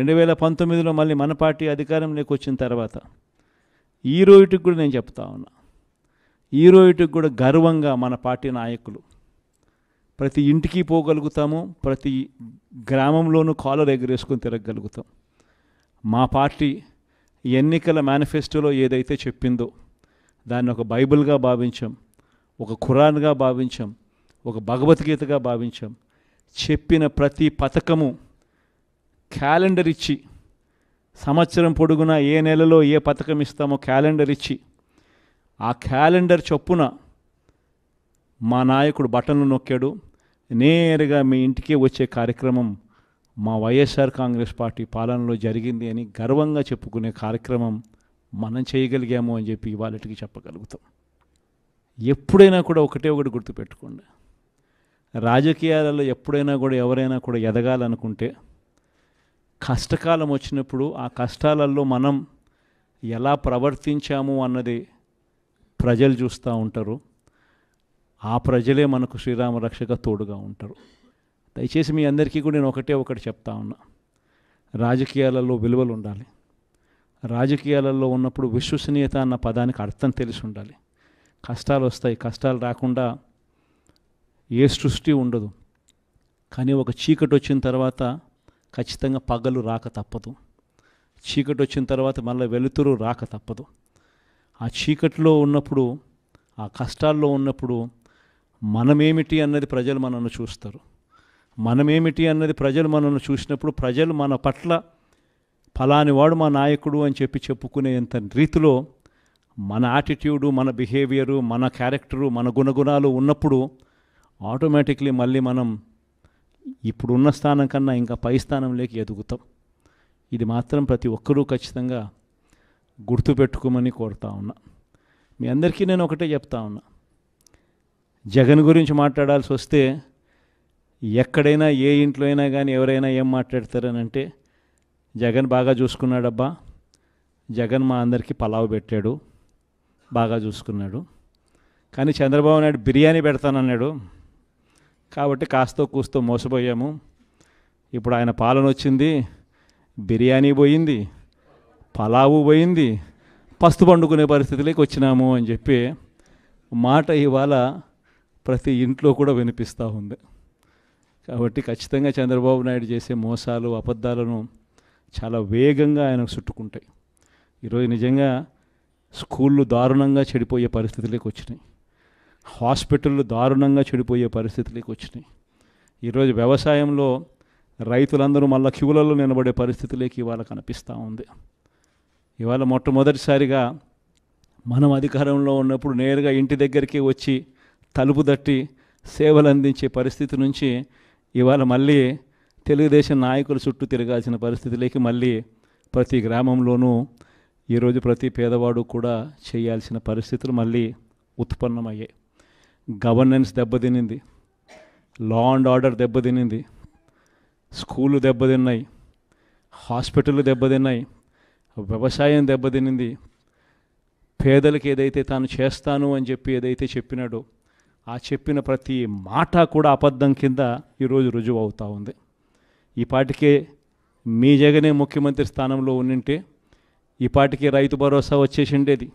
రెండు వేల పంతొమ్మిదిలో మళ్ళీ మన పార్టీ అధికారంలోకి వచ్చిన తర్వాత ఈ రోజుకి కూడా నేను చెప్తా ఉన్నా ఈ రోజుకి కూడా గర్వంగా మన పార్టీ నాయకులు ప్రతి ఇంటికి పోగలుగుతాము ప్రతి గ్రామంలోనూ కాలర్ ఎగరేసుకొని తిరగలుగుతాం మా పార్టీ ఎన్నికల మేనిఫెస్టోలో ఏదైతే చెప్పిందో దాన్ని ఒక బైబిల్గా భావించాం ఒక ఖురాన్గా భావించాం ఒక భగవద్గీతగా భావించాం చెప్పిన ప్రతి పథకము క్యాలెండర్ ఇచ్చి సంవత్సరం పొడుగునా ఏ నెలలో ఏ పథకం ఇస్తామో క్యాలెండర్ ఇచ్చి ఆ క్యాలెండర్ చొప్పున మా నాయకుడు బటన్లు నొక్కాడు నేరుగా మీ ఇంటికే వచ్చే కార్యక్రమం మా వైఎస్ఆర్ కాంగ్రెస్ పార్టీ పాలనలో జరిగింది అని గర్వంగా చెప్పుకునే కార్యక్రమం మనం చేయగలిగాము అని చెప్పి వాళ్ళకి చెప్పగలుగుతాం ఎప్పుడైనా కూడా ఒకటే ఒకటి గుర్తుపెట్టుకోండి రాజకీయాలలో ఎప్పుడైనా కూడా ఎవరైనా కూడా ఎదగాలనుకుంటే కష్టకాలం వచ్చినప్పుడు ఆ కష్టాలలో మనం ఎలా ప్రవర్తించాము అన్నది ప్రజలు చూస్తూ ఉంటారు ఆ ప్రజలే మనకు శ్రీరామ రక్షక తోడుగా ఉంటారు దయచేసి మీ అందరికీ కూడా నేను ఒకటే ఒకటి చెప్తా ఉన్నా రాజకీయాలలో విలువలు ఉండాలి రాజకీయాలలో ఉన్నప్పుడు విశ్వసనీయత అన్న పదానికి అర్థం తెలిసి ఉండాలి కష్టాలు వస్తాయి కష్టాలు రాకుండా ఏ సృష్టి ఉండదు కానీ ఒక చీకటి వచ్చిన తర్వాత ఖచ్చితంగా పగలు రాక తప్పదు చీకటి వచ్చిన తర్వాత మళ్ళీ వెలుతురు రాక తప్పదు ఆ చీకటిలో ఉన్నప్పుడు ఆ కష్టాల్లో ఉన్నప్పుడు మనమేమిటి అన్నది ప్రజలు మనల్ని చూస్తారు మనమేమిటి అన్నది ప్రజలు మనల్ని చూసినప్పుడు ప్రజలు మన పట్ల ఫలాని వాడు మా నాయకుడు అని చెప్పి చెప్పుకునేంత రీతిలో మన యాటిట్యూడు మన బిహేవియరు మన క్యారెక్టరు మన గుణగుణాలు ఉన్నప్పుడు ఆటోమేటిక్లీ మళ్ళీ మనం ఇప్పుడున్న స్థానం కన్నా ఇంకా పై స్థానంలోకి ఎదుగుతాం ఇది మాత్రం ప్రతి ఒక్కరూ ఖచ్చితంగా గుర్తుపెట్టుకోమని కోరుతా ఉన్నా మీ అందరికీ నేను ఒకటే చెప్తా ఉన్నా జగన్ గురించి మాట్లాడాల్సి వస్తే ఎక్కడైనా ఏ ఇంట్లో అయినా కానీ ఎవరైనా ఏం మాట్లాడతారనంటే జగన్ బాగా చూసుకున్నాడబ్బా జగన్ మా అందరికీ పలావ్ పెట్టాడు బాగా చూసుకున్నాడు కానీ చంద్రబాబు నాయుడు బిర్యానీ పెడతానన్నాడు కాబట్టి కాస్త కూస్తో మోసపోయాము ఇప్పుడు ఆయన పాలన వచ్చింది బిర్యానీ పోయింది పలావు పోయింది పస్తు పండుకునే పరిస్థితిలోకి వచ్చినాము అని చెప్పి మాట ఇవాళ ప్రతి ఇంట్లో కూడా వినిపిస్తూ ఉంది కాబట్టి ఖచ్చితంగా చంద్రబాబు నాయుడు చేసే మోసాలు అబద్ధాలను చాలా వేగంగా ఆయనకు చుట్టుకుంటాయి ఈరోజు నిజంగా స్కూళ్ళు దారుణంగా చెడిపోయే పరిస్థితులకు వచ్చినాయి హాస్పిటళ్ళు దారుణంగా చెడిపోయే పరిస్థితులకు వచ్చినాయి ఈరోజు వ్యవసాయంలో రైతులందరూ మళ్ళీ క్యూలలో నిలబడే పరిస్థితులకి ఇవాళ కనిపిస్తూ ఉంది ఇవాళ మొట్టమొదటిసారిగా మనం అధికారంలో ఉన్నప్పుడు నేరుగా ఇంటి దగ్గరికి వచ్చి తలుపు తట్టి సేవలు అందించే పరిస్థితి నుంచి ఇవాళ మళ్ళీ తెలుగుదేశం నాయకుల చుట్టూ తిరగాల్సిన పరిస్థితులకి మళ్ళీ ప్రతి గ్రామంలోనూ ఈరోజు ప్రతి పేదవాడు కూడా చేయాల్సిన పరిస్థితులు మళ్ళీ ఉత్పన్నమయ్యాయి గవర్నెన్స్ దెబ్బతినింది లా అండ్ ఆర్డర్ దెబ్బతినింది స్కూళ్ళు దెబ్బతిన్నాయి హాస్పిటళ్ళు దెబ్బతిన్నాయి వ్యవసాయం దెబ్బతినింది పేదలకు ఏదైతే తాను చేస్తాను అని చెప్పి ఏదైతే చెప్పినాడో ఆ చెప్పిన ప్రతి మాట కూడా అబద్ధం కింద ఈరోజు రుజువు అవుతూ ఉంది ఈ పాటికే మీ జగనే ముఖ్యమంత్రి స్థానంలో ఉన్నింటే ఈ పాటికి రైతు భరోసా వచ్చేసి ఉండేది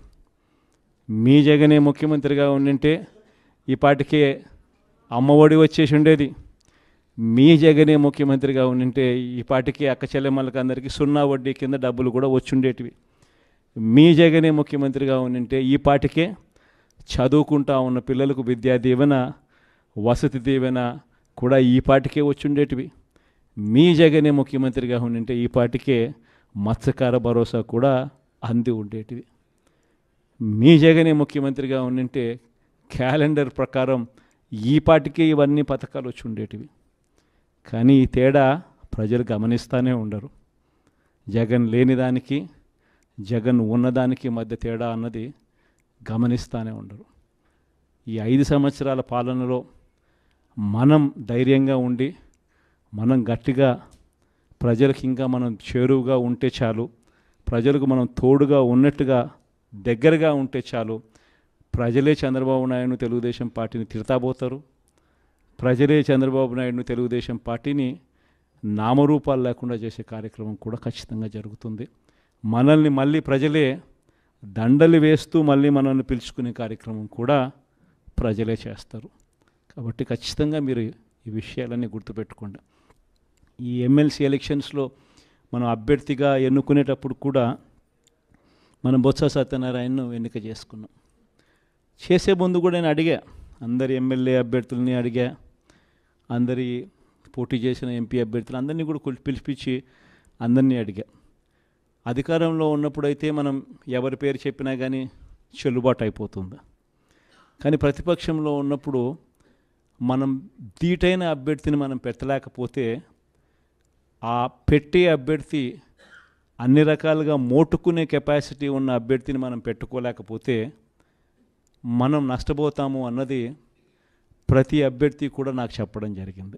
మీ జగనే ముఖ్యమంత్రిగా ఉన్నింటే ఈ పాటికే అమ్మఒడి వచ్చేసి ఉండేది మీ జగనే ముఖ్యమంత్రిగా ఉంటే ఈ పాటికి అక్క చెల్లెమ్మలకి అందరికీ సున్నా వడ్డీ కింద డబ్బులు కూడా వచ్చుండేటివి మీ జగనే ముఖ్యమంత్రిగా ఉంటే ఈ పాటికే చదువుకుంటా ఉన్న పిల్లలకు విద్యా దీవెన వసతి దీవెన కూడా ఈ పాటికే వచ్చుండేటివి మీ జగనే ముఖ్యమంత్రిగా ఉంటే ఈ పాటికే మత్స్యకార భరోసా కూడా అంది ఉండేటివి మీ జగనే ముఖ్యమంత్రిగా ఉంటే క్యాలెండర్ ప్రకారం ఈ పాటికి ఇవన్నీ పథకాలు వచ్చి ఉండేటివి కానీ ఈ తేడా ప్రజలు గమనిస్తూనే ఉండరు జగన్ లేని దానికి జగన్ ఉన్నదానికి మధ్య తేడా అన్నది గమనిస్తూనే ఉండరు ఈ ఐదు సంవత్సరాల పాలనలో మనం ధైర్యంగా ఉండి మనం గట్టిగా ప్రజలకు ఇంకా మనం చేరువుగా ఉంటే చాలు ప్రజలకు మనం తోడుగా ఉన్నట్టుగా దగ్గరగా ఉంటే చాలు ప్రజలే చంద్రబాబు నాయుడును తెలుగుదేశం పార్టీని తిడతాబోతారు ప్రజలే చంద్రబాబు నాయుడును తెలుగుదేశం పార్టీని నామరూపాలు లేకుండా చేసే కార్యక్రమం కూడా ఖచ్చితంగా జరుగుతుంది మనల్ని మళ్ళీ ప్రజలే దండలు వేస్తూ మళ్ళీ మనల్ని పిలుచుకునే కార్యక్రమం కూడా ప్రజలే చేస్తారు కాబట్టి ఖచ్చితంగా మీరు ఈ విషయాలన్నీ గుర్తుపెట్టుకోండి ఈ ఎమ్మెల్సీ ఎలక్షన్స్లో మనం అభ్యర్థిగా ఎన్నుకునేటప్పుడు కూడా మనం బొత్స సత్యనారాయణను ఎన్నిక చేసుకున్నాం చేసే ముందు కూడా నేను అడిగా అందరి ఎమ్మెల్యే అభ్యర్థులని అడిగా అందరి పోటీ చేసిన ఎంపీ అభ్యర్థులు అందరినీ కూడా పిలిపించి అందరినీ అడిగా అధికారంలో ఉన్నప్పుడైతే మనం ఎవరి పేరు చెప్పినా కానీ చెల్లుబాటు అయిపోతుంది కానీ ప్రతిపక్షంలో ఉన్నప్పుడు మనం దీటైన అభ్యర్థిని మనం పెట్టలేకపోతే ఆ పెట్టే అభ్యర్థి అన్ని రకాలుగా మోటుకునే కెపాసిటీ ఉన్న అభ్యర్థిని మనం పెట్టుకోలేకపోతే మనం నష్టపోతాము అన్నది ప్రతి అభ్యర్థి కూడా నాకు చెప్పడం జరిగింది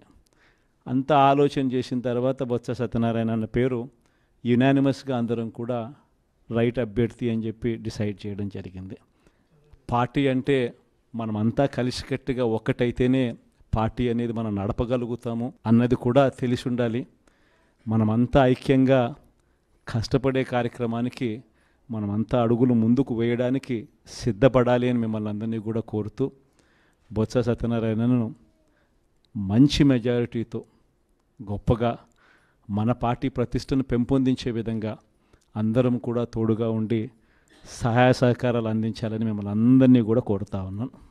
అంత ఆలోచన చేసిన తర్వాత బొత్స సత్యనారాయణ అన్న పేరు యునానిమస్గా అందరం కూడా రైట్ అభ్యర్థి అని చెప్పి డిసైడ్ చేయడం జరిగింది పార్టీ అంటే మనమంతా కలిసికట్టుగా ఒక్కటైతేనే పార్టీ అనేది మనం నడపగలుగుతాము అన్నది కూడా తెలిసి ఉండాలి మనమంతా ఐక్యంగా కష్టపడే కార్యక్రమానికి మనమంతా అడుగులు ముందుకు వేయడానికి సిద్ధపడాలి అని మిమ్మల్ని అందరినీ కూడా కోరుతూ బొత్స సత్యనారాయణను మంచి మెజారిటీతో గొప్పగా మన పార్టీ ప్రతిష్టను పెంపొందించే విధంగా అందరం కూడా తోడుగా ఉండి సహాయ సహకారాలు అందించాలని మిమ్మల్ని అందరినీ కూడా కోరుతా ఉన్నాను